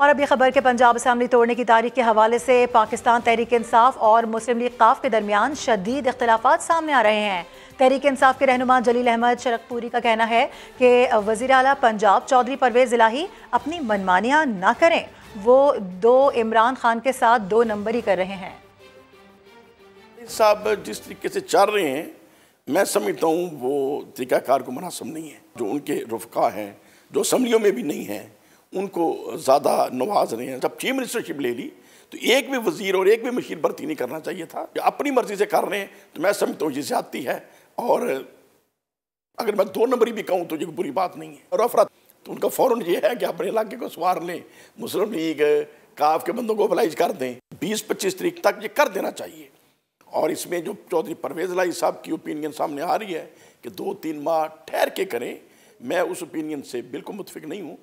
और अब यह खबर के पंजाब असम्बली तोड़ने की तारीख के हवाले से पाकिस्तान तहरीक इंसाफ और मुस्लिम लीग काफ के दरमियान शदीद अख्तिलाफ़ सामने आ रहे हैं तहरीक इंसाफ के रहनुमा जलील अहमद शरकपुरी का कहना है कि वज़ी अला पंजाब चौधरी परवेज़ इलाही अपनी मनमानियाँ ना करें वो दो इमरान खान के साथ दो नंबर ही कर रहे हैं साहब जिस तरीके से चल रहे हैं मैं समझता हूँ वो तरीक़ाकार को मुनासम नहीं है जो उनके रफका हैं जो असम्बलियों में भी नहीं हैं उनको ज़्यादा नवाज रहे हैं जब चीफ मिनिस्टरशिप ले ली तो एक भी वजीर और एक भी मशीर भर्ती नहीं करना चाहिए था अपनी मर्जी से कर रहे हैं तो मैं समझता हूँ जिसे आती है और अगर मैं दो नंबर भी कहूँ तो ये बुरी बात नहीं है और अफरा तो उनका फ़ौरन ये है कि अपने इलाके को संवार लें मुस्लिम लीग काफ के बंदों को अपलाइज कर दें बीस पच्चीस तरीक तक ये कर देना चाहिए और इसमें जो चौधरी परवेज लाई साहब की ओपिनियन सामने आ रही है कि दो तीन माह ठहर के करें मैं उस ओपिनियन से बिल्कुल मुतफिक नहीं हूँ